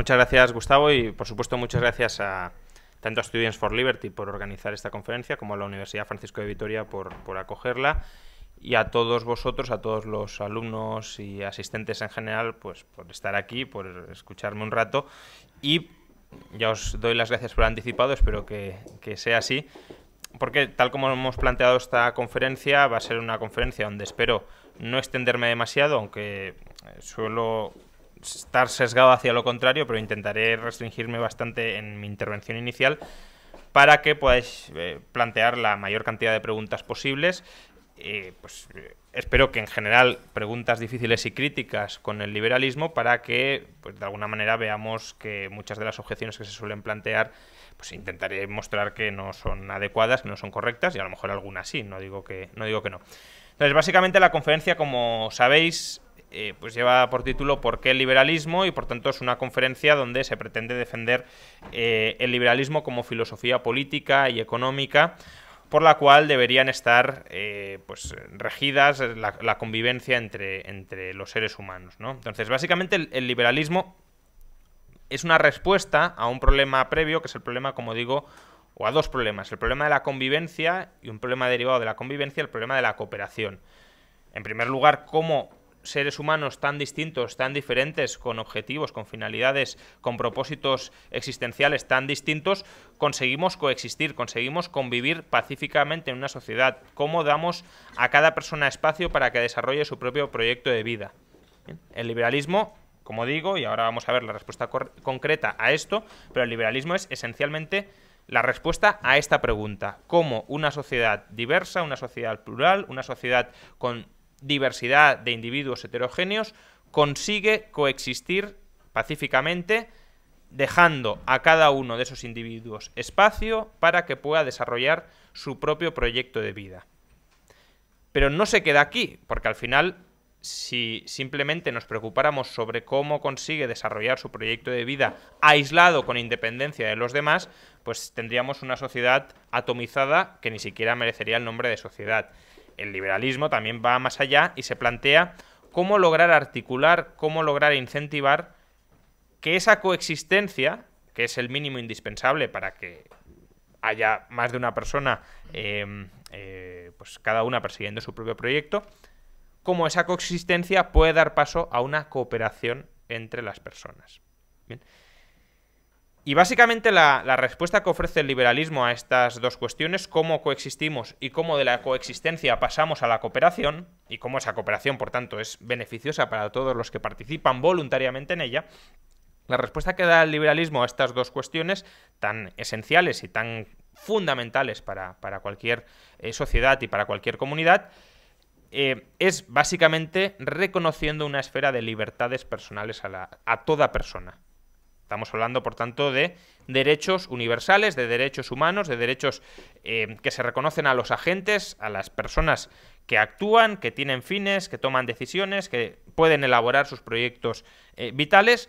muchas gracias, Gustavo, y por supuesto, muchas gracias a tanto a Students for Liberty por organizar esta conferencia como a la Universidad Francisco de Vitoria por, por acogerla y a todos vosotros, a todos los alumnos y asistentes en general, pues por estar aquí, por escucharme un rato y ya os doy las gracias por anticipado, espero que, que sea así, porque tal como hemos planteado esta conferencia, va a ser una conferencia donde espero no extenderme demasiado, aunque suelo estar sesgado hacia lo contrario, pero intentaré restringirme bastante en mi intervención inicial para que podáis eh, plantear la mayor cantidad de preguntas posibles. Eh, pues, eh, espero que en general preguntas difíciles y críticas con el liberalismo para que pues, de alguna manera veamos que muchas de las objeciones que se suelen plantear pues intentaré mostrar que no son adecuadas, que no son correctas y a lo mejor algunas sí, no digo que no. Digo que no. Entonces, básicamente la conferencia, como sabéis, eh, pues lleva por título ¿Por qué el liberalismo? y por tanto es una conferencia donde se pretende defender eh, el liberalismo como filosofía política y económica por la cual deberían estar eh, pues regidas la, convivencia entre, entre, los seres humanos. ¿no? Entonces, básicamente el, el liberalismo es una respuesta a un problema previo, que es el problema, como digo, o a dos problemas, el problema de la convivencia y un problema derivado de la convivencia, el problema de la cooperación. En primer lugar, cómo seres humanos tan distintos, tan diferentes, con objetivos, con finalidades, con propósitos existenciales tan distintos, conseguimos coexistir, conseguimos convivir pacíficamente en una sociedad. ¿Cómo damos a cada persona espacio para que desarrolle su propio proyecto de vida? El liberalismo, como digo, y ahora vamos a ver la respuesta concreta a esto, pero el liberalismo es esencialmente la respuesta a esta pregunta. ¿Cómo una sociedad diversa, una sociedad plural, una sociedad con diversidad de individuos heterogéneos, consigue coexistir pacíficamente dejando a cada uno de esos individuos espacio para que pueda desarrollar su propio proyecto de vida. Pero no se queda aquí, porque al final, si simplemente nos preocupáramos sobre cómo consigue desarrollar su proyecto de vida aislado con independencia de los demás, pues tendríamos una sociedad atomizada que ni siquiera merecería el nombre de sociedad el liberalismo también va más allá y se plantea cómo lograr articular, cómo lograr incentivar que esa coexistencia, que es el mínimo indispensable para que haya más de una persona, em, eh, pues cada una persiguiendo su propio proyecto, cómo esa coexistencia puede dar paso a una cooperación entre las personas. Bien. Y básicamente la, respuesta que ofrece el liberalismo a estas dos cuestiones, cómo coexistimos y cómo de la coexistencia pasamos a la cooperación, y cómo esa cooperación, por tanto, es beneficiosa para todos los que participan voluntariamente en ella, la respuesta que da el liberalismo a estas dos cuestiones tan esenciales y tan fundamentales para, cualquier eh, sociedad y para cualquier comunidad, eh, es básicamente reconociendo una esfera de libertades personales a toda persona. Estamos hablando, por tanto, de derechos universales, de derechos humanos, de derechos eh, que se reconocen a los agentes, a las personas que actúan, que tienen fines, que toman decisiones, que pueden elaborar sus proyectos eh, vitales,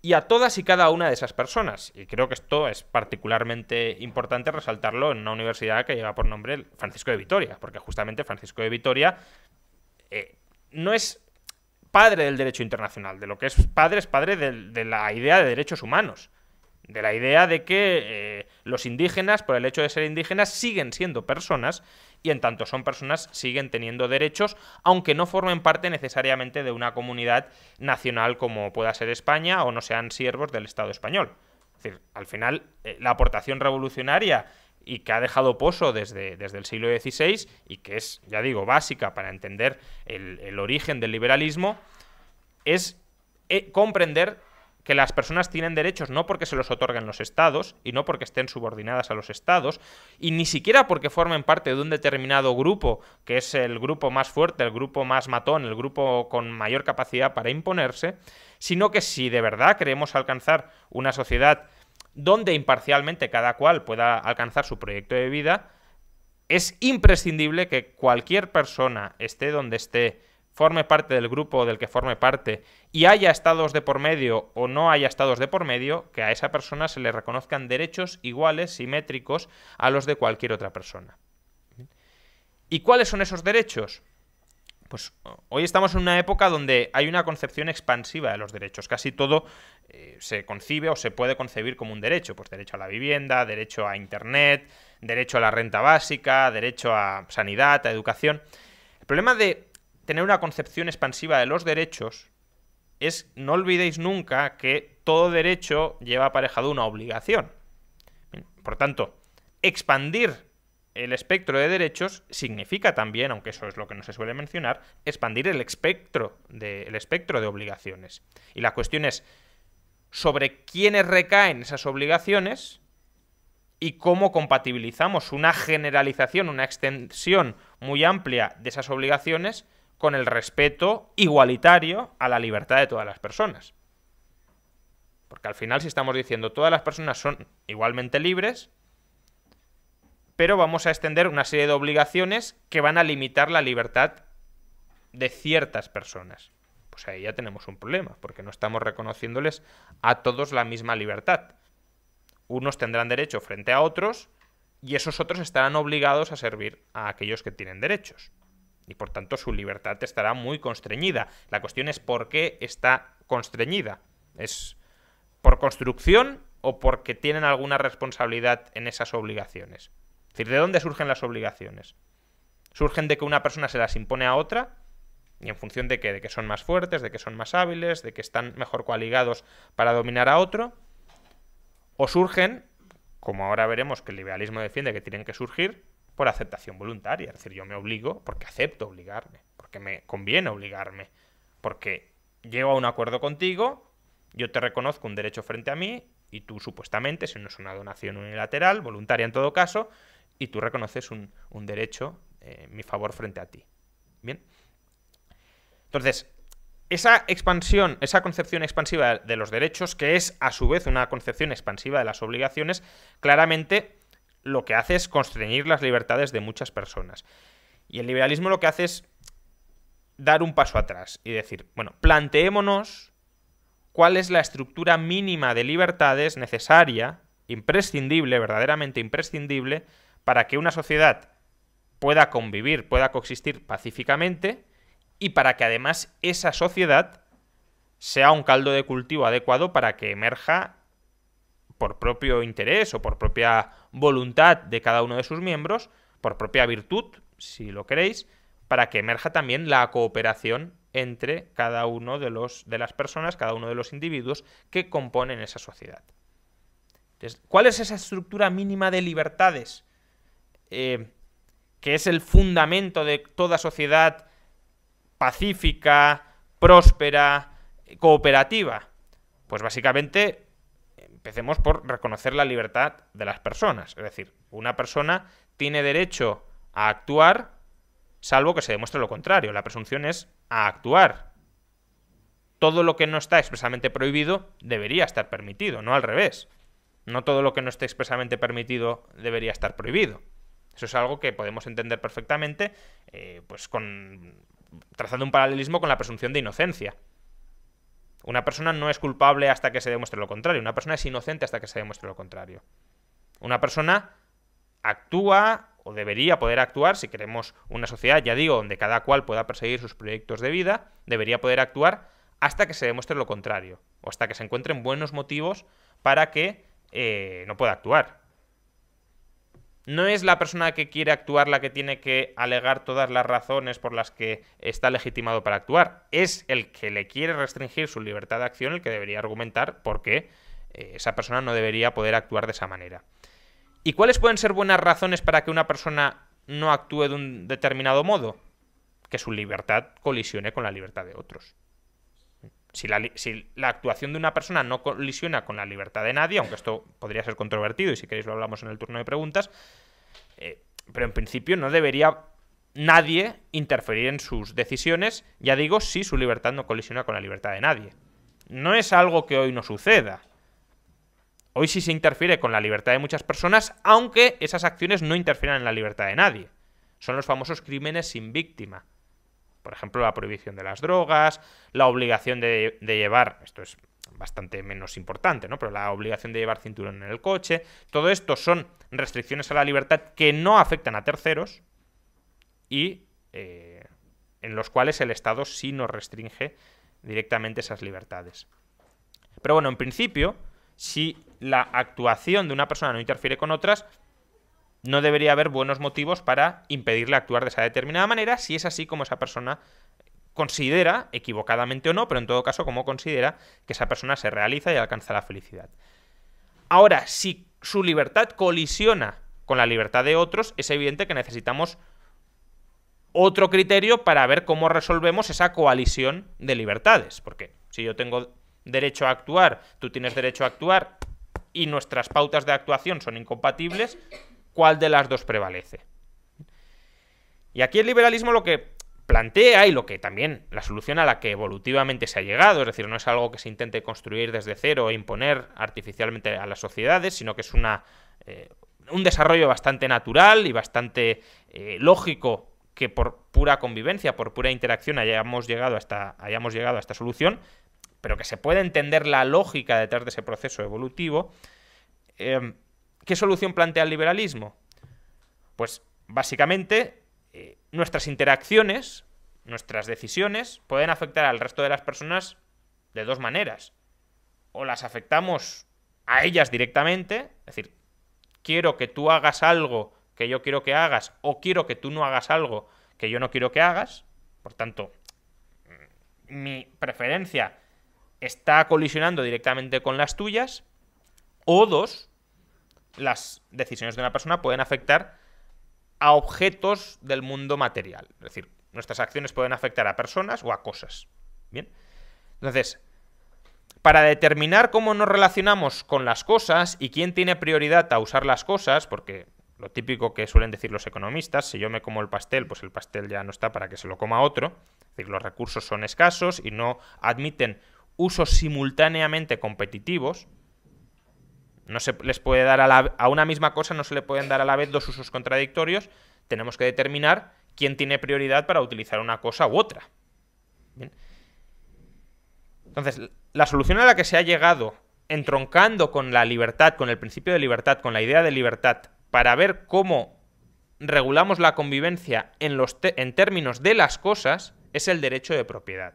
y a todas y cada una de esas personas. Y creo que esto es particularmente importante resaltarlo en una universidad que lleva por nombre Francisco de Vitoria, porque justamente Francisco de Vitoria eh, no es padre del derecho internacional. De lo que es padre es padre de, la idea de derechos humanos. De la idea de que eh, los indígenas, por el hecho de ser indígenas, siguen siendo personas y en tanto son personas siguen teniendo derechos, aunque no formen parte necesariamente de una comunidad nacional como pueda ser España o no sean siervos del Estado español. Es decir, al final eh, la aportación revolucionaria y que ha dejado pozo desde, desde el siglo XVI y que es, ya digo, básica para entender el, origen del liberalismo, es eh, comprender que las personas tienen derechos no porque se los otorguen los estados y no porque estén subordinadas a los estados y ni siquiera porque formen parte de un determinado grupo que es el grupo más fuerte, el grupo más matón, el grupo con mayor capacidad para imponerse, sino que si de verdad queremos alcanzar una sociedad donde imparcialmente cada cual pueda alcanzar su proyecto de vida, es imprescindible que cualquier persona, esté donde esté, forme parte del grupo del que forme parte y haya estados de por medio o no haya estados de por medio, que a esa persona se le reconozcan derechos iguales, simétricos a los de cualquier otra persona. ¿Y cuáles son esos derechos? Pues hoy estamos en una época donde hay una concepción expansiva de los derechos. Casi todo eh, se concibe o se puede concebir como un derecho. Pues derecho a la vivienda, derecho a Internet, derecho a la renta básica, derecho a sanidad, a educación. El problema de tener una concepción expansiva de los derechos es, no olvidéis nunca que todo derecho lleva aparejado una obligación. Por tanto, expandir el espectro de derechos significa también, aunque eso es lo que no se suele mencionar, expandir el espectro de, espectro de obligaciones. Y la cuestión es sobre quiénes recaen esas obligaciones y cómo compatibilizamos una generalización, una extensión muy amplia de esas obligaciones con el respeto igualitario a la libertad de todas las personas. Porque al final si estamos diciendo todas las personas son igualmente libres, pero vamos a extender una serie de obligaciones que van a limitar la libertad de ciertas personas. Pues ahí ya tenemos un problema, porque no estamos reconociéndoles a todos la misma libertad. Unos tendrán derecho frente a otros y esos otros estarán obligados a servir a aquellos que tienen derechos. Y por tanto su libertad estará muy constreñida. La cuestión es por qué está constreñida. ¿Es por construcción o porque tienen alguna responsabilidad en esas obligaciones? Es decir, ¿de dónde surgen las obligaciones? Surgen de que una persona se las impone a otra y en función de que, de que son más fuertes, de que son más hábiles, de que están mejor cualigados para dominar a otro, o surgen, como ahora veremos que el liberalismo defiende que tienen que surgir, por aceptación voluntaria. Es decir, yo me obligo porque acepto obligarme, porque me conviene obligarme, porque llego a un acuerdo contigo, yo te reconozco un derecho frente a mí y tú supuestamente, si no es una donación unilateral, voluntaria en todo caso, y tú reconoces un, derecho en eh, mi favor frente a ti. Bien. Entonces, esa expansión, esa concepción expansiva de los derechos, que es a su vez una concepción expansiva de las obligaciones, claramente lo que hace es constreñir las libertades de muchas personas. Y el liberalismo lo que hace es dar un paso atrás y decir, bueno, planteémonos cuál es la estructura mínima de libertades necesaria, imprescindible, verdaderamente imprescindible, para que una sociedad pueda convivir, pueda coexistir pacíficamente y para que además esa sociedad sea un caldo de cultivo adecuado para que emerja por propio interés o por propia voluntad de cada uno de sus miembros, por propia virtud, si lo queréis, para que emerja también la cooperación entre cada uno de los de las personas, cada uno de los individuos que componen esa sociedad. Entonces, ¿cuál es esa estructura mínima de libertades? Eh, que es el fundamento de toda sociedad pacífica, próspera, eh, cooperativa? Pues básicamente empecemos por reconocer la libertad de las personas. Es decir, una persona tiene derecho a actuar salvo que se demuestre lo contrario. La presunción es a actuar. Todo lo que no está expresamente prohibido debería estar permitido, no al revés. No todo lo que no esté expresamente permitido debería estar prohibido. Eso es algo que podemos entender perfectamente, eh, pues con trazando un paralelismo con la presunción de inocencia. Una persona no es culpable hasta que se demuestre lo contrario. Una persona es inocente hasta que se demuestre lo contrario. Una persona actúa o debería poder actuar, si queremos una sociedad, ya digo, donde cada cual pueda perseguir sus proyectos de vida, debería poder actuar hasta que se demuestre lo contrario, o hasta que se encuentren buenos motivos para que eh, no pueda actuar. No es la persona que quiere actuar la que tiene que alegar todas las razones por las que está legitimado para actuar. Es el que le quiere restringir su libertad de acción el que debería argumentar por qué eh, esa persona no debería poder actuar de esa manera. ¿Y cuáles pueden ser buenas razones para que una persona no actúe de un determinado modo? Que su libertad colisione con la libertad de otros si la, actuación de una persona no colisiona con la libertad de nadie, aunque esto podría ser controvertido y si queréis lo hablamos en el turno de preguntas, eh, pero en principio no debería nadie interferir en sus decisiones, ya digo, si su libertad no colisiona con la libertad de nadie. No es algo que hoy no suceda. Hoy sí se interfiere con la libertad de muchas personas, aunque esas acciones no interfieran en la libertad de nadie. Son los famosos crímenes sin víctima. Por ejemplo, la prohibición de las drogas, la obligación de, llevar, esto es bastante menos importante, ¿no? Pero la obligación de llevar cinturón en el coche, todo esto son restricciones a la libertad que no afectan a terceros y eh, en los cuales el Estado sí nos restringe directamente esas libertades. Pero bueno, en principio, si la actuación de una persona no interfiere con otras, no debería haber buenos motivos para impedirle actuar de esa determinada manera si es así como esa persona considera, equivocadamente o no, pero en todo caso como considera que esa persona se realiza y alcanza la felicidad. Ahora, si su libertad colisiona con la libertad de otros, es evidente que necesitamos otro criterio para ver cómo resolvemos esa coalición de libertades, porque si yo tengo derecho a actuar, tú tienes derecho a actuar y nuestras pautas de actuación son incompatibles, cuál de las dos prevalece. Y aquí el liberalismo lo que plantea y lo que también la solución a la que evolutivamente se ha llegado, es decir, no es algo que se intente construir desde cero e imponer artificialmente a las sociedades, sino que es una, eh, un desarrollo bastante natural y bastante eh, lógico que por pura convivencia, por pura interacción hayamos llegado, hasta, hayamos llegado a esta solución, pero que se puede entender la lógica detrás de ese proceso evolutivo. Eh, ¿Qué solución plantea el liberalismo? Pues básicamente eh, nuestras interacciones, nuestras decisiones, pueden afectar al resto de las personas de dos maneras. O las afectamos a ellas directamente, es decir, quiero que tú hagas algo que yo quiero que hagas, o quiero que tú no hagas algo que yo no quiero que hagas. Por tanto, mm, mi preferencia está colisionando directamente con las tuyas. O dos, las decisiones de una persona pueden afectar a objetos del mundo material. Es decir, nuestras acciones pueden afectar a personas o a cosas. Bien. Entonces, para determinar cómo nos relacionamos con las cosas y quién tiene prioridad a usar las cosas, porque lo típico que suelen decir los economistas, si yo me como el pastel, pues el pastel ya no está para que se lo coma otro, es decir, los recursos son escasos y no admiten usos simultáneamente competitivos, no se les puede dar a, una misma cosa, no se le pueden dar a la vez dos usos contradictorios. Tenemos que determinar quién tiene prioridad para utilizar una cosa u otra. Bien. Entonces, la solución a la que se ha llegado, entroncando con la libertad, con el principio de libertad, con la idea de libertad, para ver cómo regulamos la convivencia en, en términos de las cosas, es el derecho de propiedad.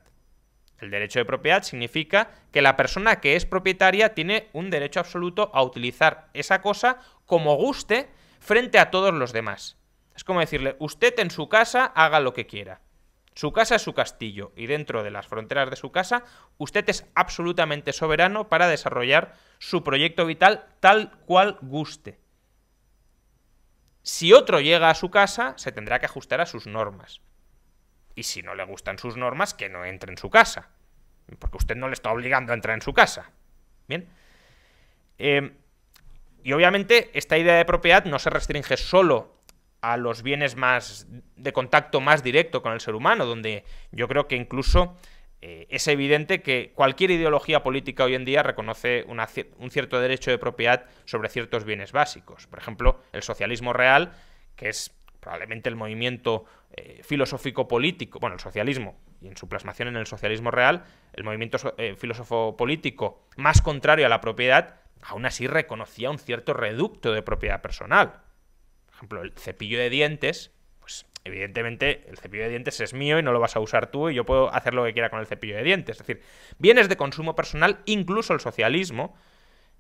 El derecho de propiedad significa que la persona que es propietaria tiene un derecho absoluto a utilizar esa cosa como guste frente a todos los demás. Es como decirle, usted en su casa haga lo que quiera. Su casa es su castillo y dentro de las fronteras de su casa usted es absolutamente soberano para desarrollar su proyecto vital tal cual guste. Si otro llega a su casa, se tendrá que ajustar a sus normas y si no le gustan sus normas, que no entre en su casa. Porque usted no le está obligando a entrar en su casa. Bien. Em, y obviamente esta idea de propiedad no se restringe solo a los bienes más de contacto más directo con el ser humano, donde yo creo que incluso eh, es evidente que cualquier ideología política hoy en día reconoce un cierto derecho de propiedad sobre ciertos bienes básicos. Por ejemplo, el socialismo real, que es probablemente el movimiento eh, filosófico-político, bueno, el socialismo, y en su plasmación en el socialismo real, el movimiento eh, filósofo-político más contrario a la propiedad, aún así reconocía un cierto reducto de propiedad personal. Por ejemplo, el cepillo de dientes, pues evidentemente el cepillo de dientes es mío y no lo vas a usar tú y yo puedo hacer lo que quiera con el cepillo de dientes. Es decir, bienes de consumo personal, incluso el socialismo,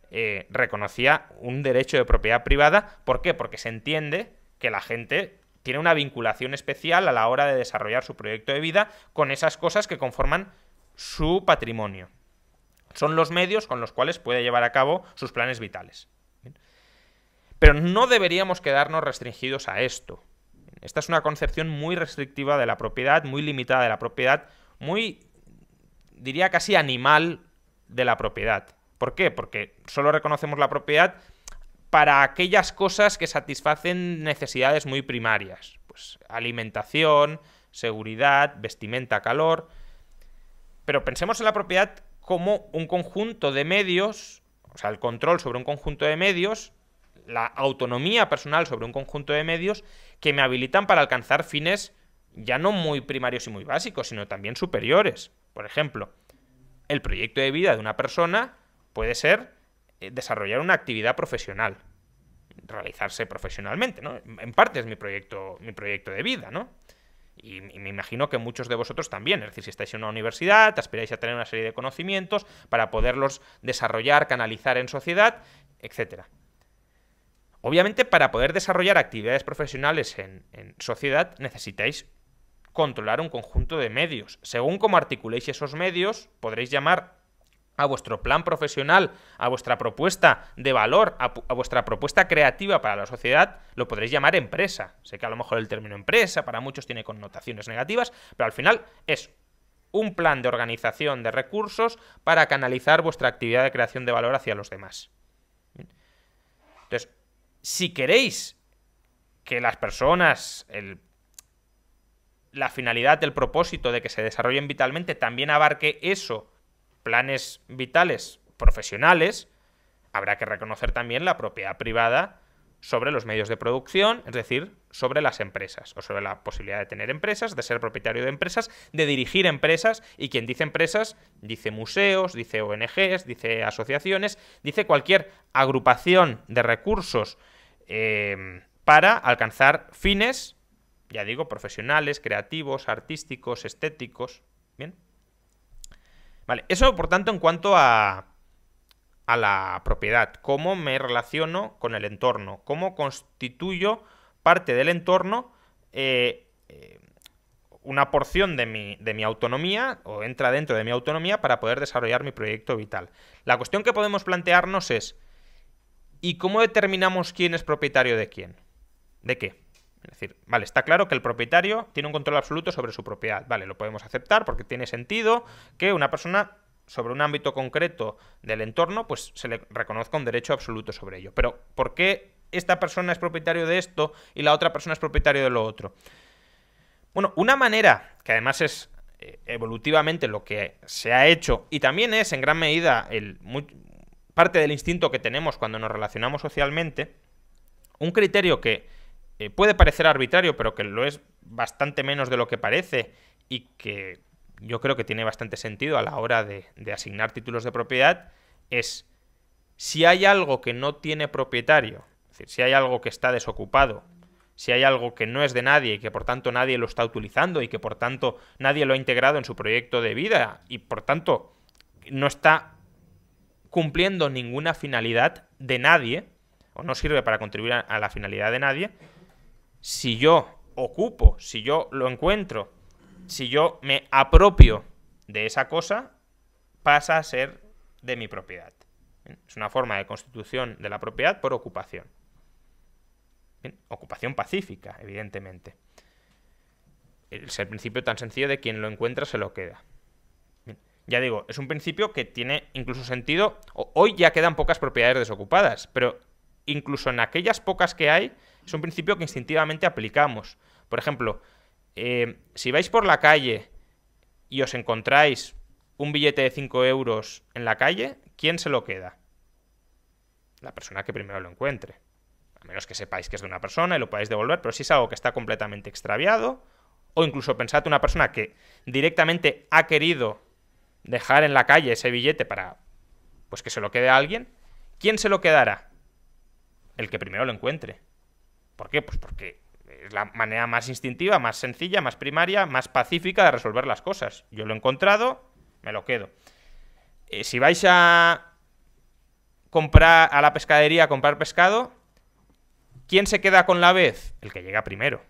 eh, reconocía un derecho de propiedad privada. ¿Por qué? Porque se entiende que la gente tiene una vinculación especial a la hora de desarrollar su proyecto de vida con esas cosas que conforman su patrimonio. Son los medios con los cuales puede llevar a cabo sus planes vitales. Pero no deberíamos quedarnos restringidos a esto. Esta es una concepción muy restrictiva de la propiedad, muy limitada de la propiedad, muy, diría casi animal de la propiedad. ¿Por qué? Porque solo reconocemos la propiedad para aquellas cosas que satisfacen necesidades muy primarias, pues alimentación, seguridad, vestimenta, calor. Pero pensemos en la propiedad como un conjunto de medios, o sea, el control sobre un conjunto de medios, la autonomía personal sobre un conjunto de medios que me habilitan para alcanzar fines ya no muy primarios y muy básicos, sino también superiores. Por ejemplo, el proyecto de vida de una persona puede ser eh, desarrollar una actividad profesional, realizarse profesionalmente, ¿no? En parte es mi proyecto, mi proyecto de vida, ¿no? Y, me imagino que muchos de vosotros también, es decir, si estáis en una universidad, aspiráis a tener una serie de conocimientos para poderlos desarrollar, canalizar en sociedad, etc. Obviamente, para poder desarrollar actividades profesionales en, en sociedad, necesitáis controlar un conjunto de medios. Según cómo articuléis esos medios, podréis llamar a vuestro plan profesional, a vuestra propuesta de valor, a, vuestra propuesta creativa para la sociedad, lo podréis llamar empresa. Sé que a lo mejor el término empresa para muchos tiene connotaciones negativas, pero al final es un plan de organización de recursos para canalizar vuestra actividad de creación de valor hacia los demás. Entonces, si queréis que las personas, la finalidad, el propósito de que se desarrollen vitalmente también abarque eso planes vitales profesionales, habrá que reconocer también la propiedad privada sobre los medios de producción, es decir, sobre las empresas, o sobre la posibilidad de tener empresas, de ser propietario de empresas, de dirigir empresas, y quien dice empresas, dice museos, dice ONGs, dice asociaciones, dice cualquier agrupación de recursos eh, para alcanzar fines, ya digo, profesionales, creativos, artísticos, estéticos, ¿bien? Vale, eso por tanto en cuanto a, la propiedad, cómo me relaciono con el entorno, cómo constituyo parte del entorno eh, eh, una porción de mi autonomía o entra dentro de mi autonomía para poder desarrollar mi proyecto vital. La cuestión que podemos plantearnos es, ¿y cómo determinamos quién es propietario de quién? ¿De qué? Es decir, vale, está claro que el propietario tiene un control absoluto sobre su propiedad. Vale, lo podemos aceptar porque tiene sentido que una persona sobre un ámbito concreto del entorno, pues se le reconozca un derecho absoluto sobre ello. Pero, ¿por qué esta persona es propietario de esto y la otra persona es propietario de lo otro? Bueno, una manera, que además es eh, evolutivamente lo que se ha hecho y también es en gran medida el, parte del instinto que tenemos cuando nos relacionamos socialmente, un criterio que eh, puede parecer arbitrario, pero que lo es bastante menos de lo que parece y que yo creo que tiene bastante sentido a la hora de, asignar títulos de propiedad, es si hay algo que no tiene propietario, es decir, si hay algo que está desocupado, si hay algo que no es de nadie y que por tanto nadie lo está utilizando y que por tanto nadie lo ha integrado en su proyecto de vida y por tanto no está cumpliendo ninguna finalidad de nadie o no sirve para contribuir a la finalidad de nadie, si yo ocupo, si yo lo encuentro, si yo me apropio de esa cosa, pasa a ser de mi propiedad. Es una forma de constitución de la propiedad por ocupación. Ocupación pacífica, evidentemente. Es el principio tan sencillo de quien lo encuentra se lo queda. Ya digo, es un principio que tiene incluso sentido. Hoy ya quedan pocas propiedades desocupadas, pero incluso en aquellas pocas que hay, es un principio que instintivamente aplicamos. Por ejemplo, eh, si vais por la calle y os encontráis un billete de 5 euros en la calle, ¿quién se lo queda? La persona que primero lo encuentre. A menos que sepáis que es de una persona y lo podáis devolver, pero si es algo que está completamente extraviado, o incluso pensad una persona que directamente ha querido dejar en la calle ese billete para pues que se lo quede a alguien, ¿quién se lo quedará? El que primero lo encuentre. ¿Por qué? Pues porque es la manera más instintiva, más sencilla, más primaria, más pacífica de resolver las cosas. Yo lo he encontrado, me lo quedo. Eh, si vais a comprar a la pescadería a comprar pescado, ¿quién se queda con la vez? El que llega primero.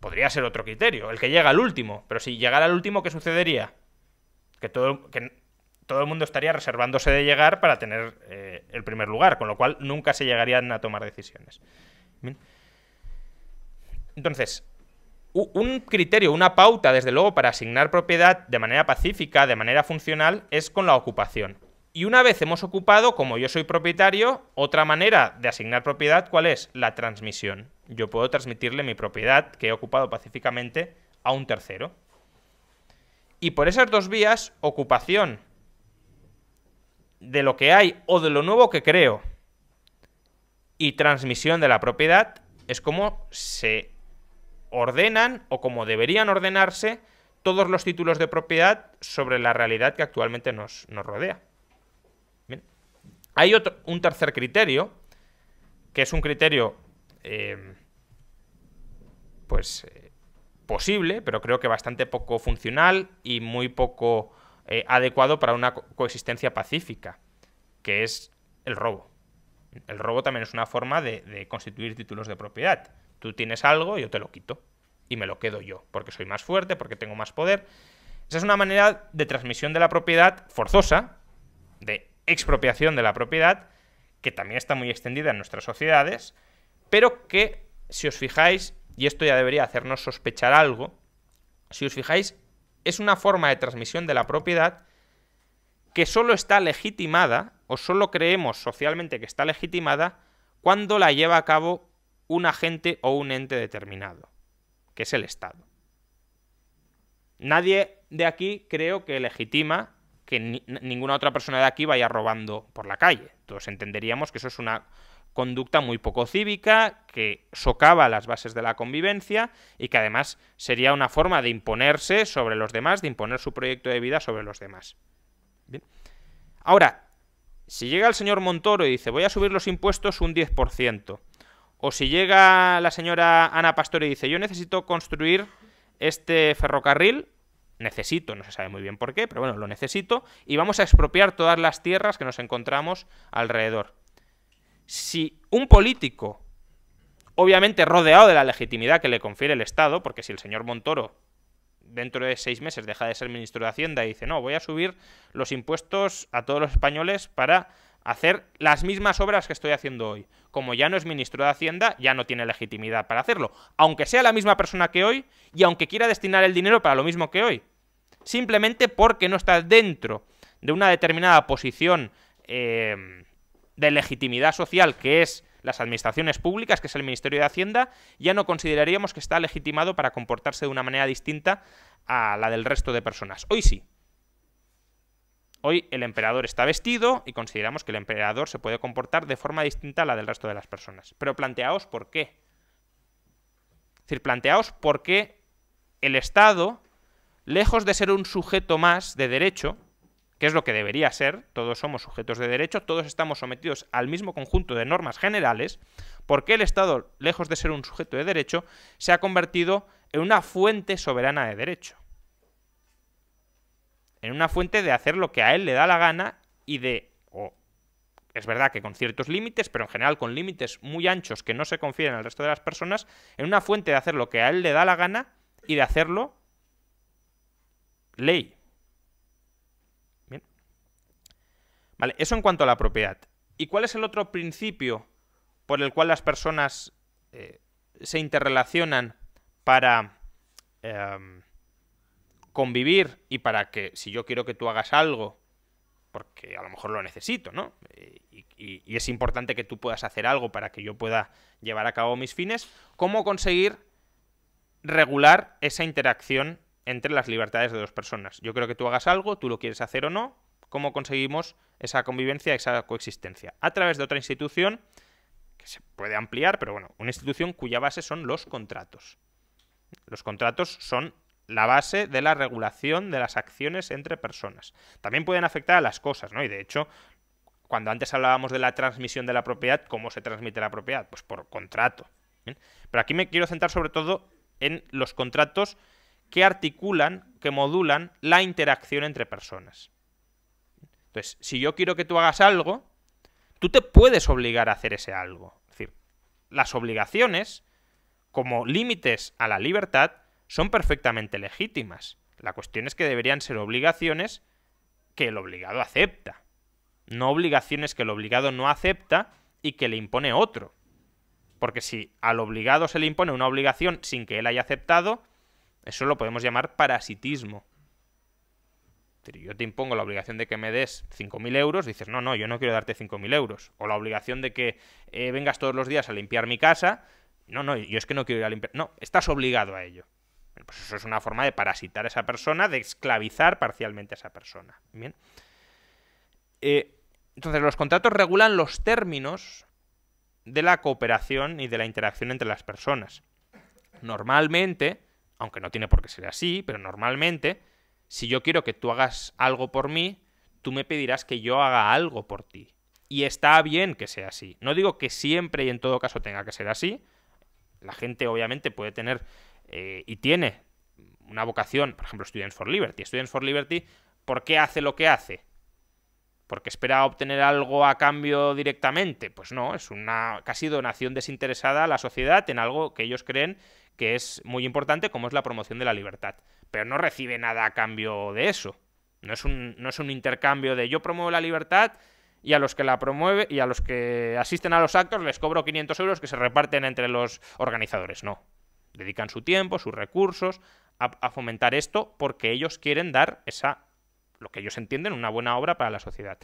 Podría ser otro criterio, el que llega al último, pero si llegara al último, ¿qué sucedería? Que todo que todo el mundo estaría reservándose de llegar para tener eh, el primer lugar, con lo cual nunca se llegarían a tomar decisiones. Entonces, un criterio, una pauta, desde luego, para asignar propiedad de manera pacífica, de manera funcional, es con la ocupación. Y una vez hemos ocupado, como yo soy propietario, otra manera de asignar propiedad, ¿cuál es? La transmisión. Yo puedo transmitirle mi propiedad que he ocupado pacíficamente a un tercero. Y por esas dos vías, ocupación de lo que hay o de lo nuevo que creo y transmisión de la propiedad es como se ordenan o como deberían ordenarse todos los títulos de propiedad sobre la realidad que actualmente nos, rodea. Hay un tercer criterio, que es un criterio em, pues eh, posible, pero creo que bastante poco funcional y muy poco eh, adecuado para una coexistencia pacífica, que es el robo. El robo también es una forma de, de constituir títulos de propiedad. Tú tienes algo, yo te lo quito y me lo quedo yo, porque soy más fuerte, porque tengo más poder. Esa es una manera de transmisión de la propiedad forzosa, de expropiación de la propiedad, que también está muy extendida en nuestras sociedades, pero que, si os fijáis, y esto ya debería hacernos sospechar algo, si os fijáis, es una forma de transmisión de la propiedad que solo está legitimada, o solo creemos socialmente que está legitimada, cuando la lleva a cabo un agente o un ente determinado, que es el Estado. Nadie de aquí creo que legitima que ninguna otra persona de aquí vaya robando por la calle. Todos entenderíamos que eso es una conducta muy poco cívica, que socava las bases de la convivencia y que además sería una forma de imponerse sobre los demás, de imponer su proyecto de vida sobre los demás. Ahora, si llega el señor Montoro y dice voy a subir los impuestos un 10%, o si llega la señora Ana Pastor y dice yo necesito construir este ferrocarril, necesito, no se sabe muy bien por qué, pero bueno, lo necesito, y vamos a expropiar todas las tierras que nos encontramos alrededor si un político, obviamente rodeado de la legitimidad que le confiere el Estado, porque si el señor Montoro dentro de seis meses deja de ser ministro de Hacienda y dice, no, voy a subir los impuestos a todos los españoles para hacer las mismas obras que estoy haciendo hoy. Como ya no es ministro de Hacienda, ya no tiene legitimidad para hacerlo, aunque sea la misma persona que hoy y aunque quiera destinar el dinero para lo mismo que hoy. Simplemente porque no está dentro de una determinada posición eh, de legitimidad social que es las administraciones públicas, que es el Ministerio de Hacienda, ya no consideraríamos que está legitimado para comportarse de una manera distinta a la del resto de personas. Hoy sí. Hoy el emperador está vestido y consideramos que el emperador se puede comportar de forma distinta a la del resto de las personas. Pero planteaos por qué. Es decir, planteaos por qué el Estado, lejos de ser un sujeto más de derecho, que es lo que debería ser, todos somos sujetos de derecho, todos estamos sometidos al mismo conjunto de normas generales, porque el Estado, lejos de ser un sujeto de derecho, se ha convertido en una fuente soberana de derecho. En una fuente de hacer lo que a él le da la gana y de... es verdad que con ciertos límites, pero en general con límites muy anchos que no se confieren al resto de las personas, en una fuente de hacer lo que a él le da la gana y de hacerlo ley. Eso en cuanto a la propiedad. ¿Y cuál es el otro principio por el cual las personas eh, se interrelacionan para em, convivir y para que si yo quiero que tú hagas algo, porque a lo mejor lo necesito, ¿no? Eh, y, y, es importante que tú puedas hacer algo para que yo pueda llevar a cabo mis fines, ¿cómo conseguir regular esa interacción entre las libertades de dos personas? Yo creo que tú hagas algo, tú lo quieres hacer o no, cómo conseguimos esa convivencia, esa coexistencia, a través de otra institución que se puede ampliar, pero bueno, una institución cuya base son los contratos. Los contratos son la base de la regulación de las acciones entre personas. También pueden afectar a las cosas, ¿no? Y de hecho, cuando antes hablábamos de la transmisión de la propiedad, ¿cómo se transmite la propiedad? Pues por contrato. Pero aquí me quiero centrar sobre todo en los contratos que articulan, que modulan la interacción entre personas si yo quiero que tú hagas algo, tú te puedes obligar a hacer ese algo. Es decir, las obligaciones, como límites a la libertad, son perfectamente legítimas. La cuestión es que deberían ser obligaciones que el obligado acepta, no obligaciones que el obligado no acepta y que le impone otro. Porque si al obligado se le impone una obligación sin que él haya aceptado, eso lo podemos llamar parasitismo. Yo te impongo la obligación de que me des 5.000 euros, dices, no, no, yo no quiero darte 5.000 euros. O la obligación de que eh, vengas todos los días a limpiar mi casa, no, no, yo es que no quiero ir a limpiar. No, estás obligado a ello. Pues eso es una forma de parasitar a esa persona, de esclavizar parcialmente a esa persona. Bien. Eh, entonces, los contratos regulan los términos de la cooperación y de la interacción entre las personas. Normalmente, aunque no tiene por qué ser así, pero normalmente si yo quiero que tú hagas algo por mí, tú me pedirás que yo haga algo por ti. Y está bien que sea así. No digo que siempre y en todo caso tenga que ser así. La gente obviamente puede tener eh, y tiene una vocación, por ejemplo, Students for Liberty. Students for Liberty, ¿por qué hace lo que hace? ¿Porque espera obtener algo a cambio directamente? Pues no, es una casi donación desinteresada a la sociedad en algo que ellos creen que es muy importante, como es la promoción de la libertad pero no recibe nada a cambio de eso. No es un, no es un intercambio de yo promuevo la libertad y a los que la promueve y a los que asisten a los actos les cobro 500 euros que se reparten entre los organizadores. No. Dedican su tiempo, sus recursos a, a fomentar esto porque ellos quieren dar esa, lo que ellos entienden, una buena obra para la sociedad.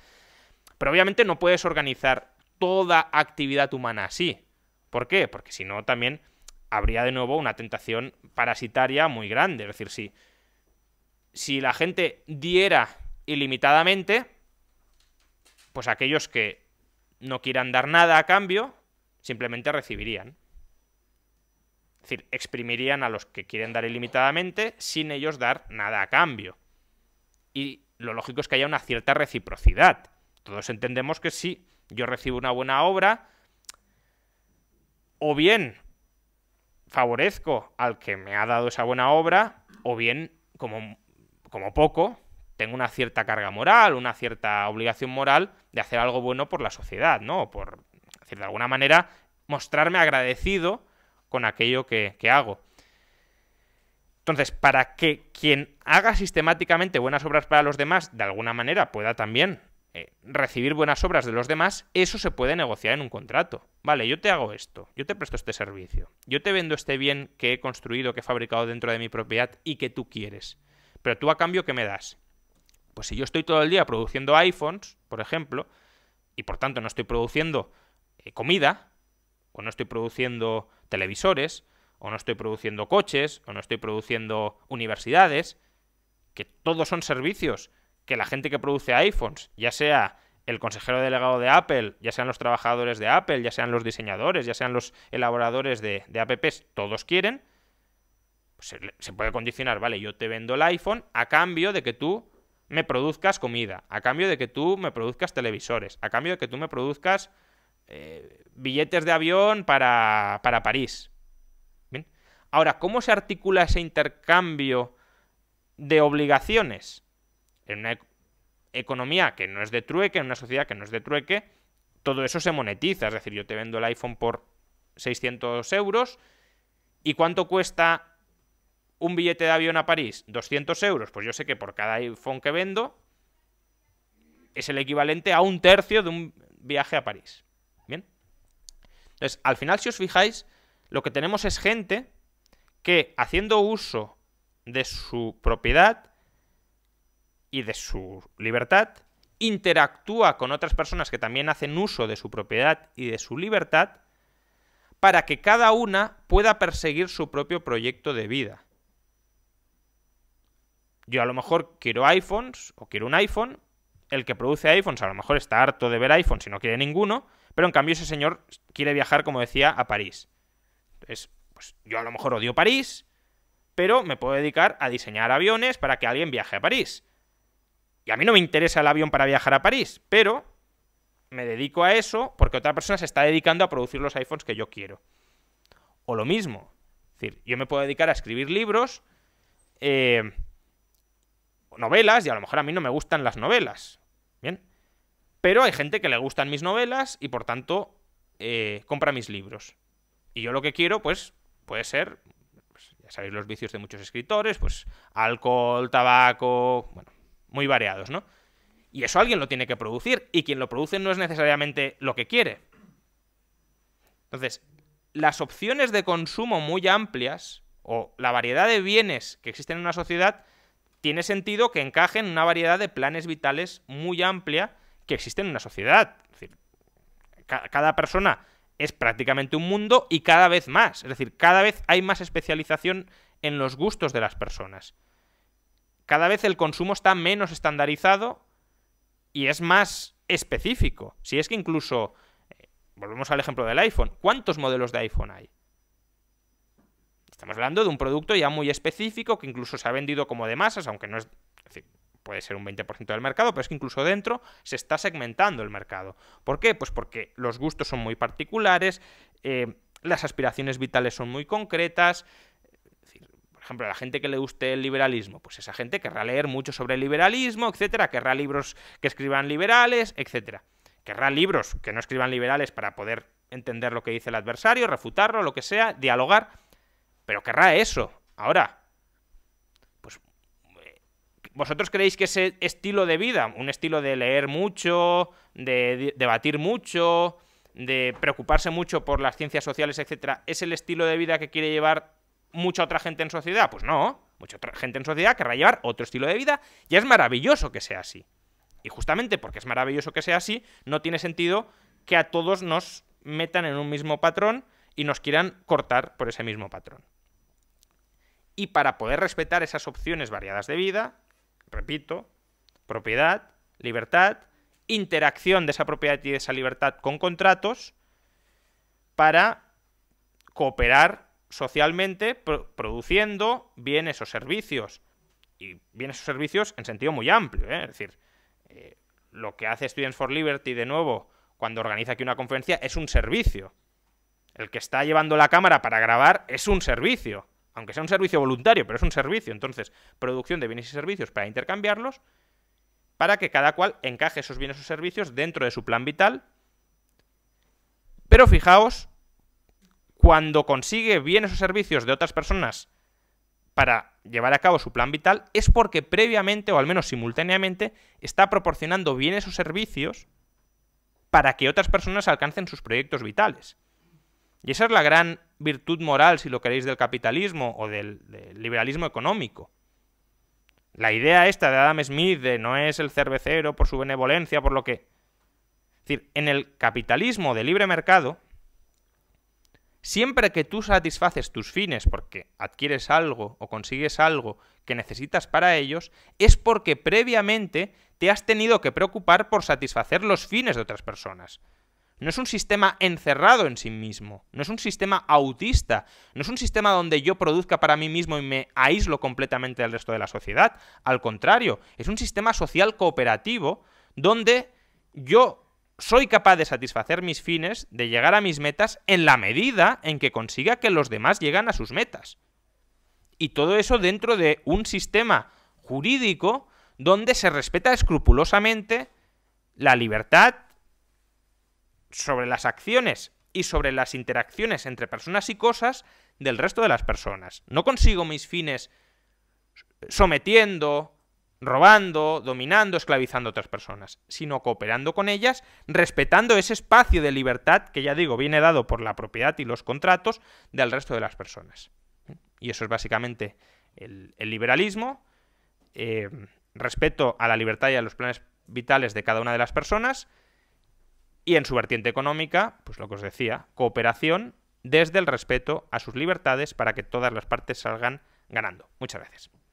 Pero obviamente no puedes organizar toda actividad humana así. ¿Por qué? Porque si no también habría de nuevo una tentación parasitaria muy grande. Es decir, si, si la gente diera ilimitadamente, pues aquellos que no quieran dar nada a cambio, simplemente recibirían. Es decir, exprimirían a los que quieren dar ilimitadamente sin ellos dar nada a cambio. Y lo lógico es que haya una cierta reciprocidad. Todos entendemos que si yo recibo una buena obra, o bien favorezco al que me ha dado esa buena obra, o bien, como, como poco, tengo una cierta carga moral, una cierta obligación moral de hacer algo bueno por la sociedad, ¿no? Por, decir, de alguna manera, mostrarme agradecido con aquello que, que hago. Entonces, para que quien haga sistemáticamente buenas obras para los demás, de alguna manera pueda también eh, recibir buenas obras de los demás, eso se puede negociar en un contrato. Vale, yo te hago esto, yo te presto este servicio, yo te vendo este bien que he construido, que he fabricado dentro de mi propiedad y que tú quieres. Pero tú a cambio, ¿qué me das? Pues si yo estoy todo el día produciendo iPhones, por ejemplo, y por tanto no estoy produciendo eh, comida, o no estoy produciendo televisores, o no estoy produciendo coches, o no estoy produciendo universidades, que todos son servicios que la gente que produce iPhones, ya sea el consejero delegado de Apple, ya sean los trabajadores de Apple, ya sean los diseñadores, ya sean los elaboradores de, de apps, todos quieren, pues se, puede condicionar, vale, yo te vendo el iPhone a cambio de que tú me produzcas comida, a cambio de que tú me produzcas televisores, a cambio de que tú me produzcas eh, billetes de avión para, para París. ¿Bien? Ahora, ¿cómo se articula ese intercambio de obligaciones? en una economía que no es de trueque, en una sociedad que no es de trueque, todo eso se monetiza. Es decir, yo te vendo el iPhone por 600 euros. ¿Y cuánto cuesta un billete de avión a París? 200 euros. Pues yo sé que por cada iPhone que vendo es el equivalente a un tercio de un viaje a París. ¿Bien? Entonces, al final, si os fijáis, lo que tenemos es gente que haciendo uso de su propiedad y de su libertad, interactúa con otras personas que también hacen uso de su propiedad y de su libertad, para que cada una pueda perseguir su propio proyecto de vida. Yo a lo mejor quiero iPhones o quiero un iPhone, el que produce iPhones a lo mejor está harto de ver iPhones y no quiere ninguno, pero en cambio ese señor quiere viajar, como decía, a París. pues yo a lo mejor odio París, pero me puedo dedicar a diseñar aviones para que alguien viaje a París. Y a mí no me interesa el avión para viajar a París, pero me dedico a eso porque otra persona se está dedicando a producir los iPhones que yo quiero. O lo mismo. Es decir, yo me puedo dedicar a escribir libros, eh, novelas, y a lo mejor a mí no me gustan las novelas. Bien. Pero hay gente que le gustan mis novelas y por tanto eh, compra mis libros. Y yo lo que quiero, pues, puede ser, pues, ya sabéis los vicios de muchos escritores, pues alcohol, tabaco, bueno, muy variados, ¿no? Y eso alguien lo tiene que producir, y quien lo produce no es necesariamente lo que quiere. Entonces, las opciones de consumo muy amplias, o la variedad de bienes que existen en una sociedad, tiene sentido que encajen en una variedad de planes vitales muy amplia que existen en una sociedad. Es decir, cada persona es prácticamente un mundo y cada vez más. Es decir, cada vez hay más especialización en los gustos de las personas cada vez el consumo está menos estandarizado y es más específico. Si es que incluso, eh, volvemos al ejemplo del iPhone, ¿cuántos modelos de iPhone hay? Estamos hablando de un producto ya muy específico que incluso se ha vendido como de masas, aunque no es, puede ser un 20% del mercado, pero es que incluso dentro se está segmentando el mercado. ¿Por qué? Pues porque los gustos son muy particulares, eh, las aspiraciones vitales son muy concretas, ejemplo, la gente que le guste el liberalismo, pues esa gente querrá leer mucho sobre el liberalismo, etcétera, querrá libros que escriban liberales, etcétera. Querrá libros que no escriban liberales para poder entender lo que dice el adversario, refutarlo, lo que sea, dialogar, pero querrá eso. Ahora, pues eh, vosotros creéis que ese estilo de vida, un estilo de leer mucho, de debatir mucho, de preocuparse mucho por las ciencias sociales, etcétera, es el estilo de vida que quiere llevar mucha otra gente en sociedad? Pues no, mucha otra gente en sociedad querrá llevar otro estilo de vida y es maravilloso que sea así. Y justamente porque es maravilloso que sea así, no tiene sentido que a todos nos metan en un mismo patrón y nos quieran cortar por ese mismo patrón. Y para poder respetar esas opciones variadas de vida, repito, propiedad, libertad, interacción de esa propiedad y de esa libertad con contratos, para cooperar socialmente produciendo bienes o servicios. Y bienes o servicios en sentido muy amplio. ¿eh? Es decir, eh, lo que hace Students for Liberty de nuevo cuando organiza aquí una conferencia es un servicio. El que está llevando la cámara para grabar es un servicio. Aunque sea un servicio voluntario, pero es un servicio. Entonces, producción de bienes y servicios para intercambiarlos, para que cada cual encaje esos bienes o servicios dentro de su plan vital. Pero fijaos cuando consigue bienes o servicios de otras personas para llevar a cabo su plan vital, es porque previamente o al menos simultáneamente está proporcionando bienes o servicios para que otras personas alcancen sus proyectos vitales. Y esa es la gran virtud moral, si lo queréis, del capitalismo o del, del liberalismo económico. La idea esta de Adam Smith de no es el cervecero por su benevolencia, por lo que... Es decir, en el capitalismo de libre mercado, Siempre que tú satisfaces tus fines porque adquieres algo o consigues algo que necesitas para ellos, es porque previamente te has tenido que preocupar por satisfacer los fines de otras personas. No es un sistema encerrado en sí mismo, no es un sistema autista, no es un sistema donde yo produzca para mí mismo y me aíslo completamente del resto de la sociedad. Al contrario, es un sistema social cooperativo donde yo soy capaz de satisfacer mis fines, de llegar a mis metas, en la medida en que consiga que los demás lleguen a sus metas. Y todo eso dentro de un sistema jurídico donde se respeta escrupulosamente la libertad sobre las acciones y sobre las interacciones entre personas y cosas del resto de las personas. No consigo mis fines sometiendo robando, dominando, esclavizando a otras personas, sino cooperando con ellas, respetando ese espacio de libertad que ya digo viene dado por la propiedad y los contratos del resto de las personas. Y eso es básicamente el, liberalismo, eh, respeto a la libertad y a los planes vitales de cada una de las personas, y en su vertiente económica, pues lo que os decía, cooperación desde el respeto a sus libertades para que todas las partes salgan ganando. Muchas gracias.